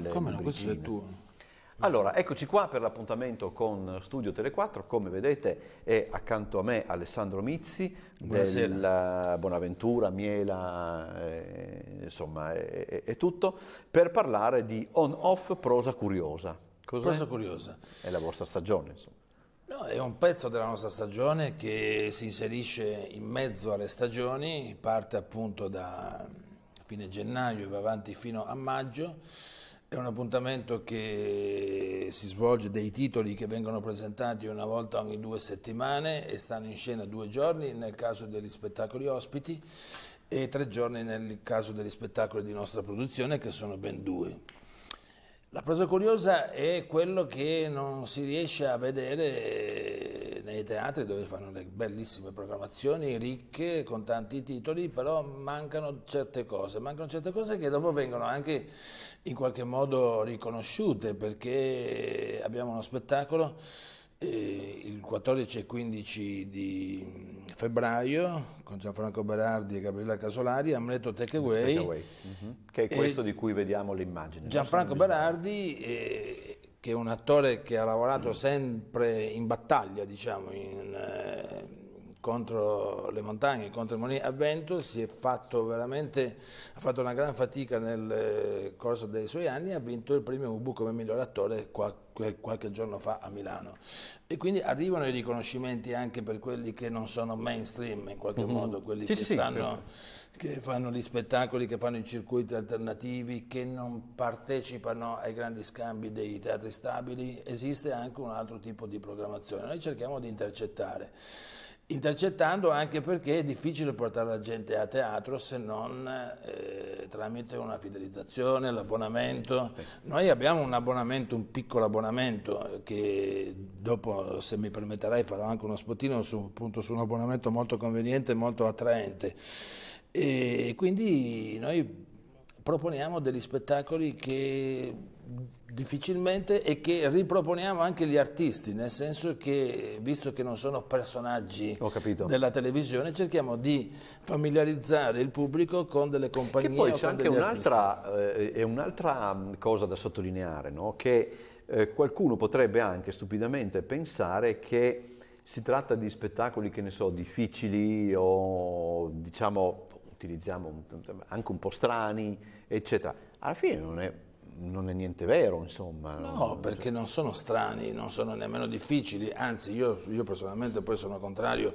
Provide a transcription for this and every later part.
il Come no, questo è tuo. Allora, eccoci qua per l'appuntamento con Studio Tele4. Come vedete è accanto a me Alessandro Mizzi Buonasera. della Bonaventura, Miela, eh, insomma è, è, tutto, per parlare di on-off prosa curiosa. Cos'è? Prosa curiosa. È la vostra stagione, insomma. No, è un pezzo della nostra stagione che si inserisce in mezzo alle stagioni, parte appunto da fine gennaio e va avanti fino a maggio è un appuntamento che si svolge dei titoli che vengono presentati una volta ogni due settimane e stanno in scena due giorni nel caso degli spettacoli ospiti e tre giorni nel caso degli spettacoli di nostra produzione che sono ben due. La cosa curiosa è quello che non si riesce a vedere nei teatri dove fanno le bellissime programmazioni ricche con tanti titoli, però mancano certe cose, mancano certe cose che dopo vengono anche in qualche modo riconosciute perché abbiamo uno spettacolo eh, il 14 e 15 di febbraio con Gianfranco Berardi e Gabriella Casolari, Amleto Takeaway, Take mm -hmm. che è questo di cui vediamo l'immagine. Gianfranco Berardi eh, che è un attore che ha lavorato sempre in battaglia, diciamo, in, eh, contro le montagne, contro il Monì a vento, si è fatto veramente, ha fatto una gran fatica nel eh, corso dei suoi anni, e ha vinto il premio Ubu come miglior attore qualche giorno fa a Milano. E quindi arrivano i riconoscimenti anche per quelli che non sono mainstream in qualche mm -hmm. modo, quelli sì, che, sì, stanno, sì. che fanno gli spettacoli, che fanno i circuiti alternativi, che non partecipano ai grandi scambi dei teatri stabili. Esiste anche un altro tipo di programmazione. Noi cerchiamo di intercettare intercettando anche perché è difficile portare la gente a teatro se non eh, tramite una fidelizzazione, l'abbonamento. Noi abbiamo un abbonamento, un piccolo abbonamento eh, che dopo se mi permetterai farò anche uno spottino su, appunto, su un abbonamento molto conveniente, e molto attraente. E quindi noi proponiamo degli spettacoli che Difficilmente e che riproponiamo anche gli artisti, nel senso che visto che non sono personaggi della televisione, cerchiamo di familiarizzare il pubblico con delle compagnie. Che poi c'è anche un'altra, eh, un mm, cosa da sottolineare, no? che eh, qualcuno potrebbe anche stupidamente pensare che si tratta di spettacoli che ne so, difficili o diciamo, utilizziamo anche un po' strani, eccetera. Alla fine non è non è niente vero, insomma. No, perché non sono strani, non sono nemmeno difficili, anzi io, io, personalmente poi sono contrario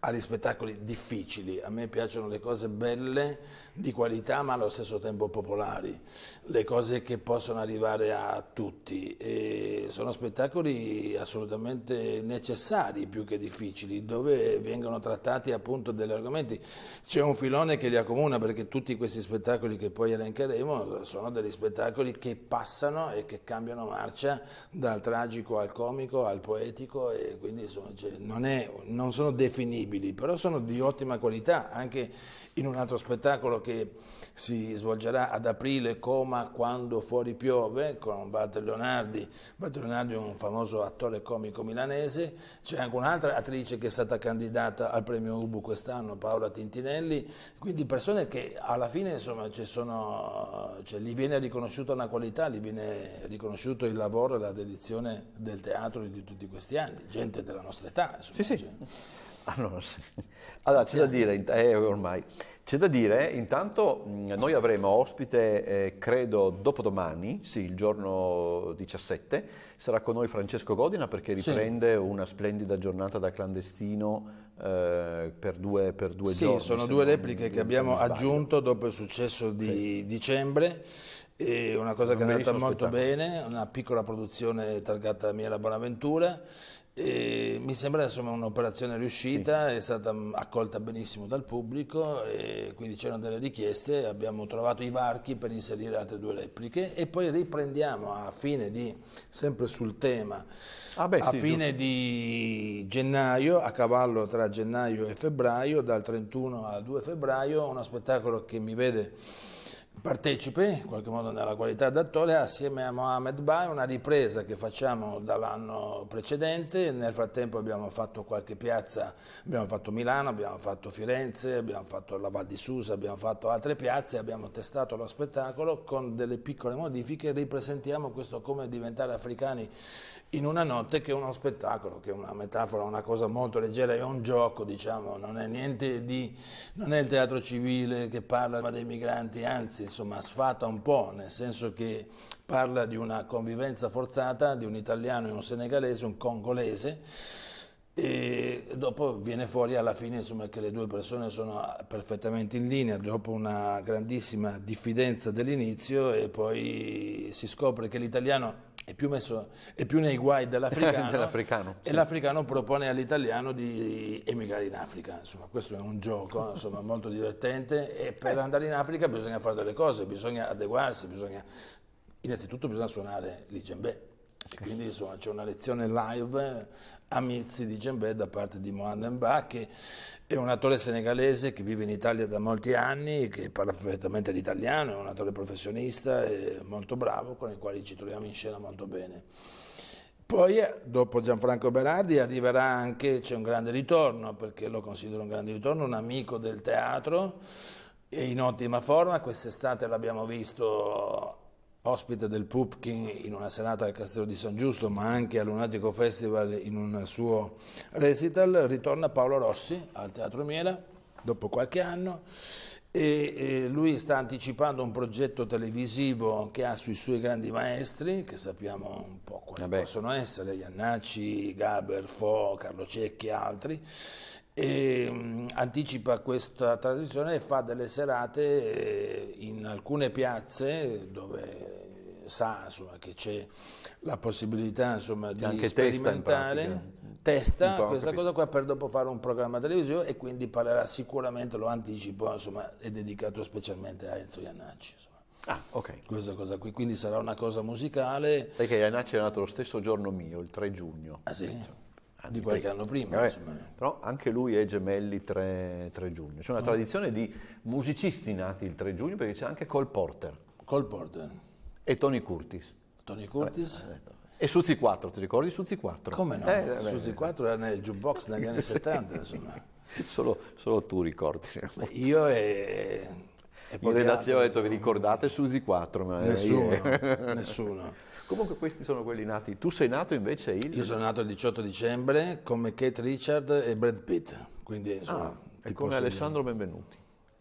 agli spettacoli difficili, a me piacciono le cose belle, di qualità, ma allo stesso tempo popolari, le cose che possono arrivare a tutti. E sono spettacoli assolutamente necessari più che difficili, dove vengono trattati appunto degli argomenti. C'è un filone che li accomuna perché tutti questi spettacoli che poi elencheremo sono degli spettacoli che passano e che cambiano marcia dal tragico al comico al poetico e quindi sono, cioè, non, è, non, sono definibili, però sono di ottima qualità anche in un altro spettacolo che si svolgerà ad aprile come quando fuori piove con Bate Leonardi. Bate Leonardi è un famoso attore comico milanese, c'è anche un'altra attrice che è stata candidata al premio Ubu quest'anno, Paola Tintinelli, quindi persone che alla fine insomma ci sono, cioè, gli viene riconosciuta una qualità, gli viene riconosciuto il lavoro e la dedizione del teatro di tutti questi anni, gente della nostra età. Insomma, sì, sì. Allora, ah, allora c'è da dire, eh, ormai, c'è da dire, intanto noi avremo ospite, eh, credo, dopodomani, sì, il giorno 17, sarà con noi Francesco Godina perché riprende sì. una splendida giornata da clandestino eh, per due, per due sì, giorni. Sì, sono due repliche che abbiamo aggiunto dopo il successo di sì. dicembre. E una cosa non che è andata molto bene, una piccola produzione targata Miela Bonaventura e mi sembra insomma un'operazione riuscita, sì. è stata accolta benissimo dal pubblico, quindi c'erano delle richieste, abbiamo trovato i varchi per inserire altre due repliche e poi riprendiamo a fine di, sempre sul tema, ah beh, a sì, fine giusto. di gennaio, a cavallo tra gennaio e febbraio, dal 31 al 2 febbraio, uno spettacolo che mi vede partecipe in qualche modo nella qualità d'attore assieme a Mohamed Bay una ripresa che facciamo dall'anno precedente nel frattempo abbiamo fatto qualche piazza abbiamo fatto Milano, abbiamo fatto Firenze abbiamo fatto la Val di Susa abbiamo fatto altre piazze, abbiamo testato lo spettacolo con delle piccole modifiche ripresentiamo questo come diventare africani in una notte che è uno spettacolo che è una metafora, una cosa molto leggera è un gioco diciamo, non è niente di non è il teatro civile che parla dei migranti, anzi insomma, sfata un po', nel senso che parla di una convivenza forzata di un italiano e un senegalese, un congolese, e dopo viene fuori alla fine insomma, che le due persone sono perfettamente in linea dopo una grandissima diffidenza dell'inizio e poi si scopre che l'italiano è più, messo, è più nei guai dell'africano, dell'africano e sì. l'africano propone all'italiano di emigrare in Africa. Insomma, questo è un gioco insomma, molto divertente e per andare in Africa bisogna fare delle cose, bisogna adeguarsi, bisogna, innanzitutto bisogna suonare l'Igembe quindi insomma c'è una lezione live a Mizzi di Djembe da parte di Mohamed Mba che è un attore senegalese che vive in Italia da molti anni, che parla perfettamente l'italiano, è un attore professionista e molto bravo con i quali ci troviamo in scena molto bene. Poi eh, dopo Gianfranco Berardi arriverà anche, c'è un grande ritorno perché lo considero un grande ritorno, un amico del teatro e in ottima forma, quest'estate l'abbiamo visto ospite del Pupkin in una serata al Castello di San Giusto, ma anche al Lunatico Festival in un suo recital, ritorna Paolo Rossi al Teatro Miela dopo qualche anno e lui sta anticipando un progetto televisivo che ha sui suoi grandi maestri, che sappiamo un po' quali Vabbè. possono essere, Iannacci, Gaber, Fo, Carlo Cecchi e altri, e mm, anticipa questa trasmissione e fa delle serate eh, in alcune piazze dove sa insomma, che c'è la possibilità insomma, di anche sperimentare testa, testa questa cosa qua per dopo fare un programma televisivo e quindi parlerà sicuramente, lo anticipo, insomma, è dedicato specialmente a Enzo Iannacci. Ah, ok. Questa cosa qui, quindi sarà una cosa musicale. Perché Iannacci è nato lo stesso giorno mio, il 3 giugno. Ah sì? Penso. Di qualche anno prima. Vabbè, però anche lui è gemelli 3, 3 giugno. C'è una oh. tradizione di musicisti nati il 3 giugno perché c'è anche Cole Porter. Cole Porter. E Tony Curtis. Tony Curtis? Vabbè, eh, eh. e Suzy 4, ti ricordi Suzy 4? Come no? Eh, Suzzi 4 era nel jukebox negli anni 70, insomma. solo, solo, tu ricordi. Io e... e in redazione altri, ho detto, vi ricordate Suzy 4? Ma nessuno, eh, nessuno. Comunque questi sono quelli nati. Tu sei nato invece il... Io sono nato il 18 dicembre come Kate Richard e Brad Pitt. Quindi insomma... Ah, e come Alessandro dire. Benvenuti.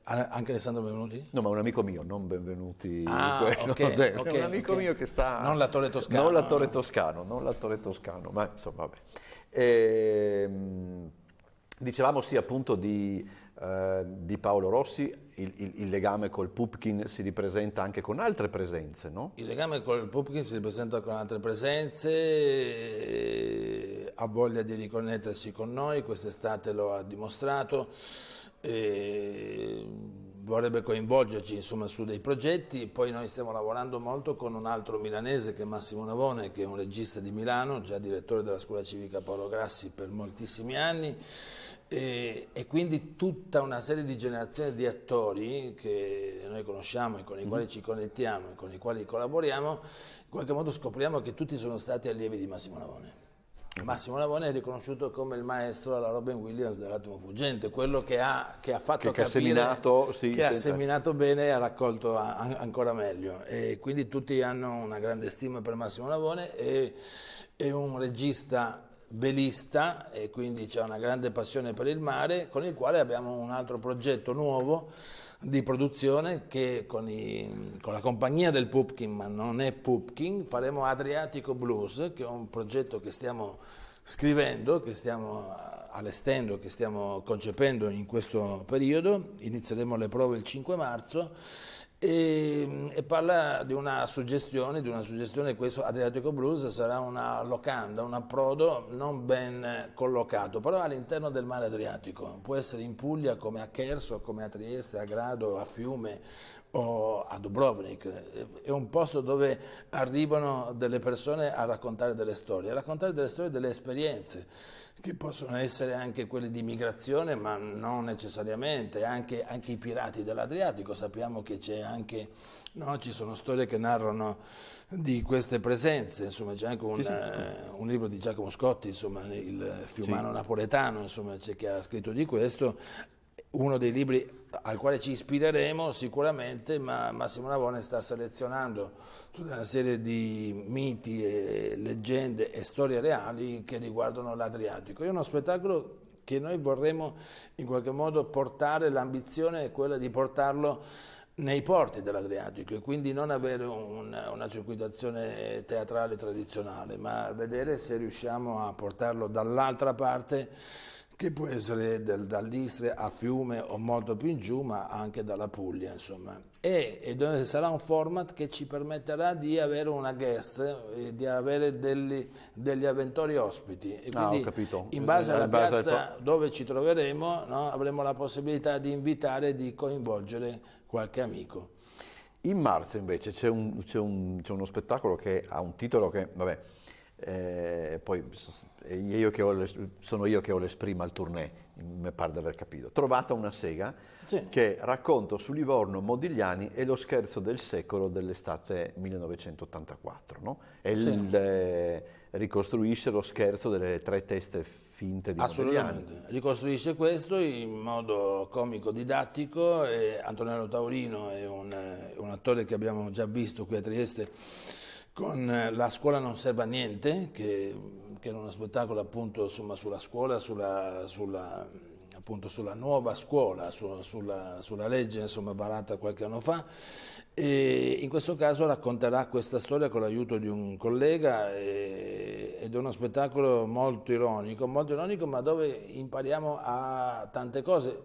Anche Alessandro Benvenuti? No, ma un amico mio, non Benvenuti. Ah, quello, okay, no, okay, un amico okay. mio che sta... Non l'attore toscano. Non l'attore toscano, non l'attore toscano, ma insomma vabbè. Ehm, dicevamo sì appunto di eh, di Paolo Rossi il, il, il, legame col Pupkin si ripresenta anche con altre presenze, no? Il legame col Pupkin si ripresenta con altre presenze, eh, ha voglia di riconnettersi con noi, quest'estate lo ha dimostrato. E eh, vorrebbe coinvolgerci insomma, su dei progetti, poi noi stiamo lavorando molto con un altro milanese che è Massimo Navone, che è un regista di Milano, già direttore della scuola civica Paolo Grassi per moltissimi anni e, e quindi tutta una serie di generazioni di attori che noi conosciamo e con i mhm. quali ci connettiamo e con i quali collaboriamo, in qualche modo scopriamo che tutti sono stati allievi di Massimo Navone. Massimo Lavone è riconosciuto come il maestro alla Robin Williams dell'atomo Fuggente, quello che ha, che ha fatto che, capire, che ha seminato, sì, che ha seminato bene e ha raccolto a, a, ancora meglio. E quindi tutti hanno una grande stima per Massimo Lavone e è un regista velista e quindi c'è una grande passione per il mare, con il quale abbiamo un altro progetto nuovo di produzione che con, i, con la compagnia del Pupkin, ma non è Pupkin, faremo Adriatico Blues, che è un progetto che stiamo scrivendo, che stiamo allestendo, che stiamo concependo in questo periodo. Inizieremo le prove il 5 marzo e, ehm, e, parla di una suggestione, di una suggestione questo Adriatico Blues sarà una locanda, un approdo non ben collocato, però all'interno del mare Adriatico, può essere in Puglia come a Cherso, come a Trieste, a Grado, a Fiume o a Dubrovnik, è un posto dove arrivano delle persone a raccontare delle storie, a raccontare delle storie, delle esperienze che possono essere anche quelli di migrazione, ma non necessariamente, anche, anche i pirati dell'Adriatico, sappiamo che c'è anche, no, ci sono storie che narrano di queste presenze, insomma c'è anche un, sì, sì. Uh, un libro di Giacomo Scotti, insomma, il eh, fiumano sì. napoletano, insomma, che ha scritto di questo, uno dei libri al quale ci ispireremo sicuramente, ma Massimo Navone sta selezionando tutta una serie di miti, e leggende e storie reali che riguardano l'Adriatico. È uno spettacolo che noi vorremmo in qualche modo portare, l'ambizione è quella di portarlo nei porti dell'Adriatico e quindi non avere un, una circuitazione teatrale tradizionale, ma vedere se riusciamo a portarlo dall'altra parte che può essere del, dall'Istre a Fiume o molto più in giù, ma anche dalla Puglia, insomma. E, e sarà un format che ci permetterà di avere una guest, di avere degli, degli avventori ospiti. E ah, quindi, ah, in base eh, alla in base piazza del... dove ci troveremo, no, avremo la possibilità di invitare e di coinvolgere qualche amico. In marzo invece c'è uno spettacolo che ha un titolo che, vabbè, eh, poi io le, sono io che ho l'esprima al tournée, mi pare di aver capito. Trovata una sega sì. che racconto su Livorno Modigliani e lo scherzo del secolo dell'estate 1984. No? E sì. il, eh, ricostruisce lo scherzo delle tre teste finte di Assolutamente. Modigliani. Ricostruisce questo in modo comico, didattico. Antonello Taurino è un, eh, un attore che abbiamo già visto qui a Trieste con eh, La scuola non serve a niente, che, che era uno spettacolo appunto insomma, sulla scuola, sulla, sulla, appunto, sulla nuova scuola, su, sulla, sulla, legge insomma, varata qualche anno fa. E in questo caso racconterà questa storia con l'aiuto di un collega e, ed è uno spettacolo molto ironico, molto ironico ma dove impariamo a tante cose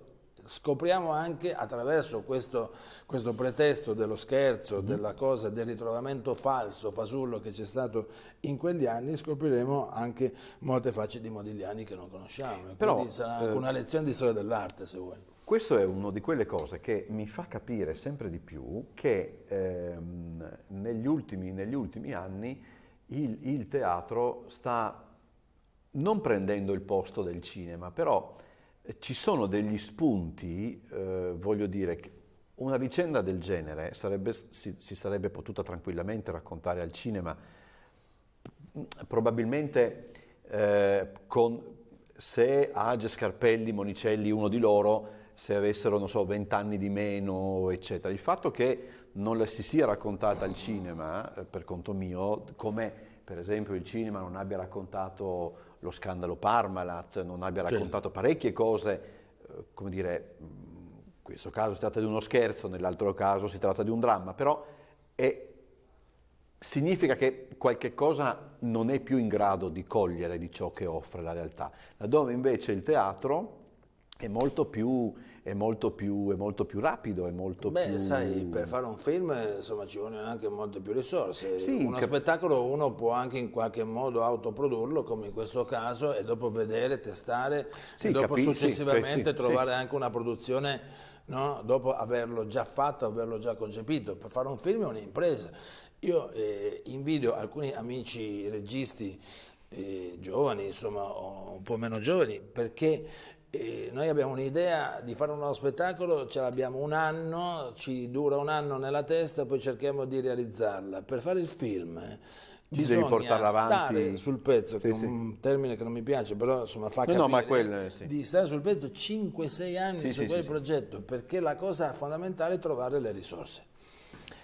scopriamo anche attraverso questo, questo pretesto dello scherzo, mm. della cosa, del ritrovamento falso, fasullo che c'è stato in quegli anni, scopriremo anche molte facce di Modigliani che non conosciamo. Però, quindi sarà eh, anche una lezione di storia dell'arte, se vuoi. Questo è una di quelle cose che mi fa capire sempre di più che ehm, negli, ultimi, negli, ultimi, anni il, il teatro sta non prendendo il posto del cinema, però ci sono degli spunti, eh, voglio dire, che una vicenda del genere sarebbe, si, si, sarebbe potuta tranquillamente raccontare al cinema, probabilmente eh, con, se Age, Scarpelli, Monicelli, uno di loro, se avessero, non so, vent'anni di meno, eccetera. Il fatto che non la si sia raccontata al cinema, eh, per conto mio, come per esempio il cinema non abbia raccontato lo scandalo Parmalat, non abbia raccontato sì. parecchie cose, eh, come dire, mm, in questo caso si tratta di uno scherzo, nell'altro caso si tratta di un dramma, però è, significa che qualche cosa non è più in grado di cogliere di ciò che offre la realtà, laddove invece il teatro è molto più è molto più, è molto più rapido, è molto Beh, più... sai, per fare un film insomma, ci vogliono anche molte più risorse. Sì, Uno cap- spettacolo uno può anche in qualche modo autoprodurlo, come in questo caso, e dopo vedere, testare, sì, e dopo capi- successivamente sì, trovare anche una produzione... No? dopo averlo già fatto, averlo già concepito, per fare un film è un'impresa. Io eh, invidio alcuni amici registi eh, giovani, insomma, un po' meno giovani, perché e noi abbiamo un'idea di fare un nuovo spettacolo, ce l'abbiamo un anno, ci dura un anno nella testa, poi cerchiamo di realizzarla. Per fare il film eh, ci devi portarla avanti sul pezzo, sì, che è un sì. termine che non mi piace, però insomma fa capire no, quello, eh, sì. di stare sul pezzo 5-6 anni su quel progetto, perché la cosa fondamentale è trovare le risorse.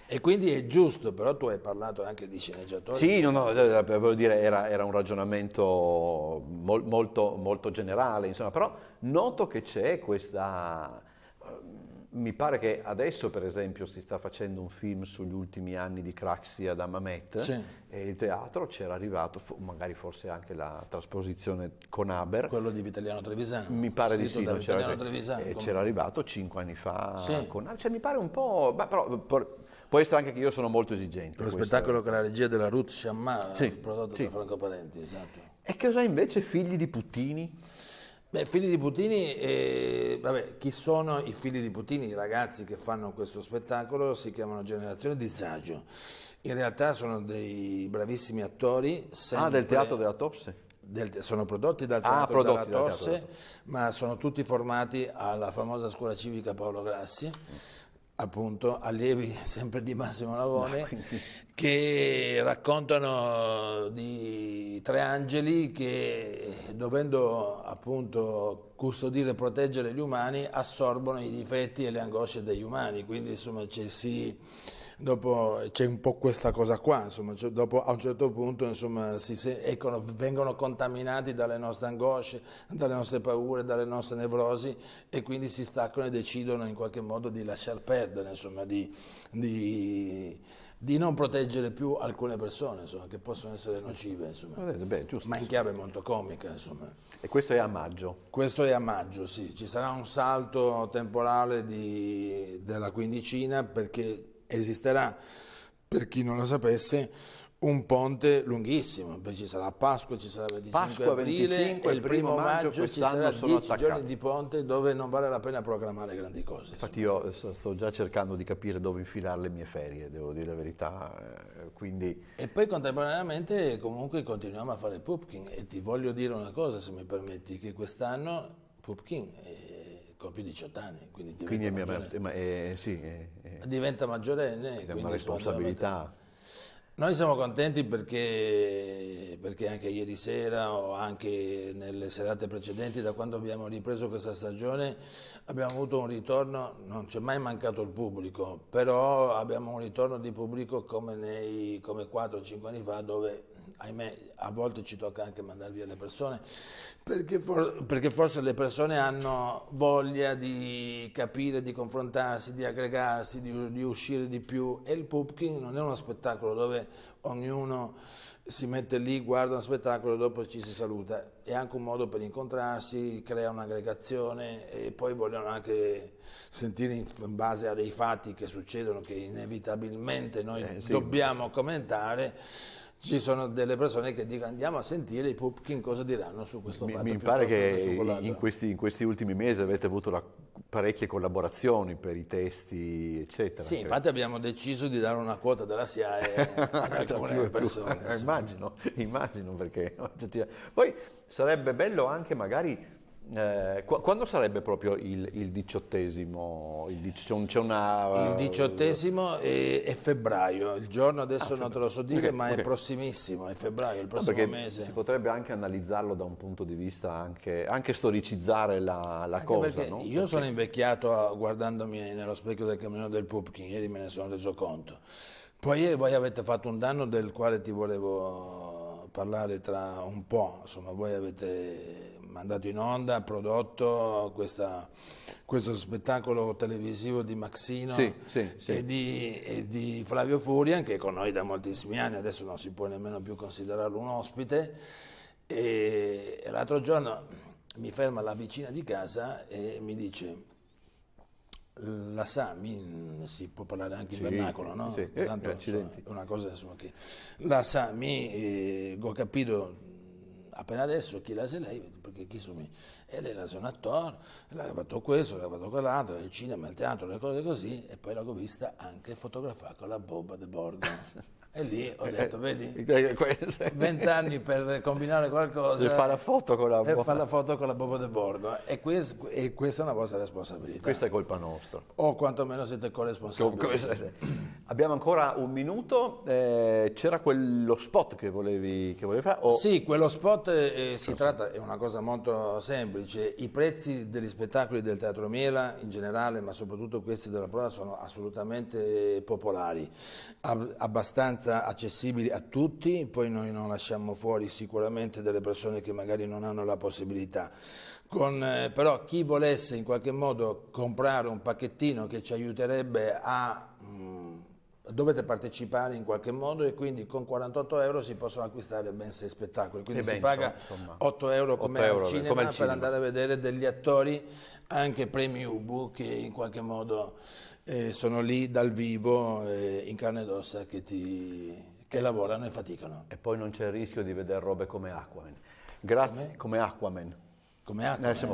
E quindi è giusto, però tu hai parlato anche di sceneggiatori. Sì, no, no, eh, eh, volevo dire, era, era un ragionamento mol, molto, molto, generale, insomma, però noto che c'è questa... Ehm, mi pare che adesso, per esempio, si sta facendo un film sugli ultimi anni di Craxi ad Amamet sì. e il teatro c'era arrivato, magari forse anche la trasposizione con Haber. Quello di Vitaliano Trevisano. Mi pare di sì, c'era, Trevisan, eh, c'era arrivato cinque anni fa sì. con Haber. Cioè, mi pare un po'... Beh, però, per, Può essere anche che io sono molto esigente. Lo questo. spettacolo con la regia della Ruth Sciammà, sì, eh, prodotto sì. da Franco Parenti, esatto. E che cos'è invece Figli di Puttini? Beh, figli di Putini, eh, vabbè, chi sono i figli di Putini? I ragazzi che fanno questo spettacolo si chiamano Generazione Disagio. In realtà sono dei bravissimi attori. Ah, del Teatro della Tosse? Del, sono prodotti dal ah, Teatro ah, prodotti della Tosse, ma sono tutti formati alla famosa scuola civica Paolo Grassi appunto allievi sempre di Massimo Lavone, ah, che raccontano di tre angeli che dovendo appunto custodire e proteggere gli umani assorbono i difetti e le angosce degli umani, quindi insomma ci si dopo c'è un po' questa cosa qua, insomma, cioè dopo, a un certo punto insomma, si, si, ecco, vengono contaminati dalle nostre angosce, dalle nostre paure, dalle nostre nevrosi e quindi si staccano e decidono in qualche modo di lasciar perdere, insomma, di, di, di, non proteggere più alcune persone che possono essere nocive, Beh, ma in chiave molto comica. E questo è a maggio? Questo è a maggio, sì, ci sarà un salto temporale di, della quindicina perché esisterà, per chi non lo sapesse, un ponte lunghissimo, perché ci sarà Pasqua, ci sarà 25 Pasqua, aprile 25, e il primo maggio, maggio ci saranno 10 attaccato. giorni di ponte dove non vale la pena proclamare grandi cose. Infatti io sto già cercando di capire dove infilare le mie ferie, devo dire la verità, eh, quindi... E poi contemporaneamente comunque continuiamo a fare Pupkin e ti voglio dire una cosa se mi permetti, che quest'anno Pupkin... È eh, compie 18 anni, quindi diventa quindi maggiorenne. Ma, eh, sì, eh, eh, diventa maggiorenne. È una responsabilità. Noi siamo contenti perché, perché, anche ieri sera o anche nelle serate precedenti, da quando abbiamo ripreso questa stagione, abbiamo avuto un ritorno, non c'è mai mancato il pubblico, però abbiamo un ritorno di pubblico come, come 4-5 anni fa dove ahimè, a volte ci tocca anche mandare via le persone, perché, for- perché, forse le persone hanno voglia di capire, di confrontarsi, di aggregarsi, di, di uscire di più. E il Pupkin non è uno spettacolo dove ognuno si mette lì, guarda uno spettacolo e dopo ci si saluta. È anche un modo per incontrarsi, crea un'aggregazione e poi vogliono anche sentire in base a dei fatti che succedono, che inevitabilmente noi eh, sì. dobbiamo commentare ci sono delle persone che dicono andiamo a sentire i Pupkin cosa diranno su questo mi, fatto. Mi pare che in questi, in questi, ultimi mesi avete avuto la, parecchie collaborazioni per i testi, eccetera. Sì, infatti abbiamo deciso di dare una quota della SIAE ad alcune persone. immagino, immagino perché... Poi sarebbe bello anche magari eh, quando sarebbe proprio il, il diciottesimo? Il dici- c'è una... il diciottesimo è, è, febbraio, il giorno adesso ah, non te lo so dire, okay, ma okay. è prossimissimo, è febbraio, il prossimo no, mese. Si potrebbe anche analizzarlo da un punto di vista, anche, anche storicizzare la, la cosa. No? Io perché? sono invecchiato guardandomi nello specchio del cammino del Pupkin, ieri me ne sono reso conto. Poi eh, voi avete fatto un danno del quale ti volevo parlare tra un po', insomma voi avete mandato in onda, ha prodotto questa, questo spettacolo televisivo di Maxino sì, sì, sì. E, di, e, di, Flavio Furian che è con noi da moltissimi anni, adesso non si può nemmeno più considerarlo un ospite. E, e l'altro giorno mi ferma la vicina di casa e mi dice la sa, mi, si può parlare anche sì, in vernacolo, no? Sì, Tanto, eh, insomma, una cosa insomma, che la Sami, eh, ho capito appena adesso chi la se lei, perché chi sono me? E lei la un attore, l'ha fatto questo, l'ha fatto quell'altro, il cinema, il teatro, le cose così, e poi l'ho vista anche fotografare con la Boba de Borgo. e lì ho eh, detto, vedi, eh, vent'anni per combinare qualcosa. E fare la foto con la Boba. E fare la foto con la Boba de Borgo. E, questo, e, questa è una vostra responsabilità. Questa è colpa nostra. O quantomeno siete corresponsabili. Abbiamo ancora un minuto. Eh, c'era quello spot che volevi, che volevi fare? O... Sì, quello spot volte eh, si certo. tratta, è una cosa molto semplice, i prezzi degli spettacoli del Teatro Miela in generale, ma soprattutto questi della prova, sono assolutamente popolari, ab abbastanza accessibili a tutti, poi noi non lasciamo fuori sicuramente delle persone che magari non hanno la possibilità. Con, eh, però chi volesse in qualche modo comprare un pacchettino che ci aiuterebbe a dovete partecipare in qualche modo e quindi con 48 euro si possono acquistare ben 6 spettacoli quindi ben, si paga insomma, 8 euro come 8 euro, al cinema come per cinema. andare a vedere degli attori anche premi Ubu che in qualche modo eh, sono lì dal vivo eh, in carne ed ossa che, ti, che lavorano e faticano e poi non c'è il rischio di vedere robe come Aquaman grazie come, come Aquaman come acqua. eh, eh cioè,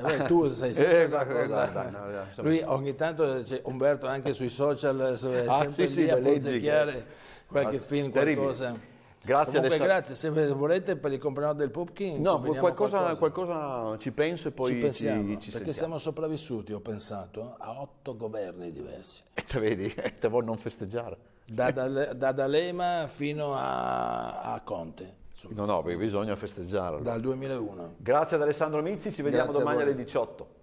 vabbè, tu sei sempre eh, cosa, dai, no, dai, Lui ogni tanto, c'è Umberto anche sui social, eh, ah, sempre ah, sì, lì a pozzecchiare qualche film, qualcosa. Grazie, Comunque, adesso... grazie, se volete per il compleanno del Popkin. No, qualcosa, qualcosa. qualcosa, ci penso e poi ci, pensiamo, ci, ci Perché sentiamo. siamo sopravvissuti, ho pensato, eh, a otto governi diversi. E te vedi, te vuoi non festeggiare. Da, da, da D'Alema fino a, a Conte. Insomma. No, no, perché bisogna festeggiarlo. Dal 2001. Grazie ad Alessandro Mizzi, ci vediamo Grazie domani alle 18.